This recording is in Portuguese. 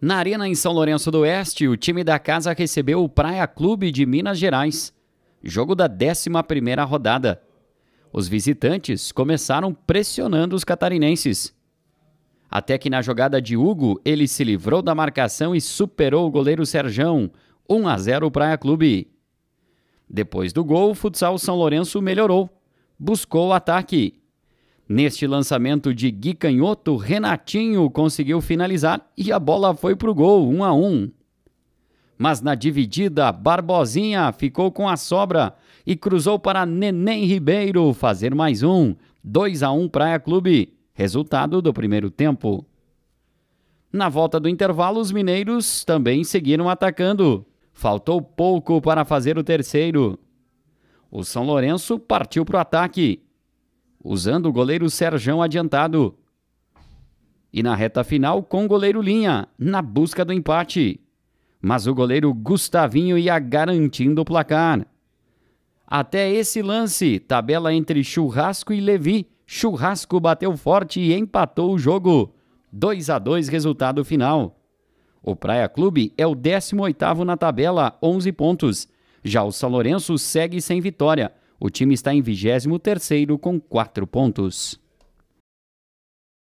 Na Arena em São Lourenço do Oeste, o time da casa recebeu o Praia Clube de Minas Gerais, jogo da 11 rodada. Os visitantes começaram pressionando os catarinenses. Até que na jogada de Hugo, ele se livrou da marcação e superou o goleiro Serjão, 1 a 0 Praia Clube. Depois do gol, o futsal São Lourenço melhorou, buscou o ataque Neste lançamento de Gui Canhoto, Renatinho conseguiu finalizar e a bola foi para o gol, 1 a 1. Mas na dividida, Barbosinha ficou com a sobra e cruzou para Neném Ribeiro fazer mais um, 2 a 1 Praia Clube, resultado do primeiro tempo. Na volta do intervalo, os mineiros também seguiram atacando. Faltou pouco para fazer o terceiro. O São Lourenço partiu para o ataque usando o goleiro Serjão adiantado. E na reta final, com o goleiro Linha, na busca do empate. Mas o goleiro Gustavinho ia garantindo o placar. Até esse lance, tabela entre Churrasco e Levi. Churrasco bateu forte e empatou o jogo. 2 a 2 resultado final. O Praia Clube é o 18º na tabela, 11 pontos. Já o São Lourenço segue sem vitória, o time está em 23º com 4 pontos.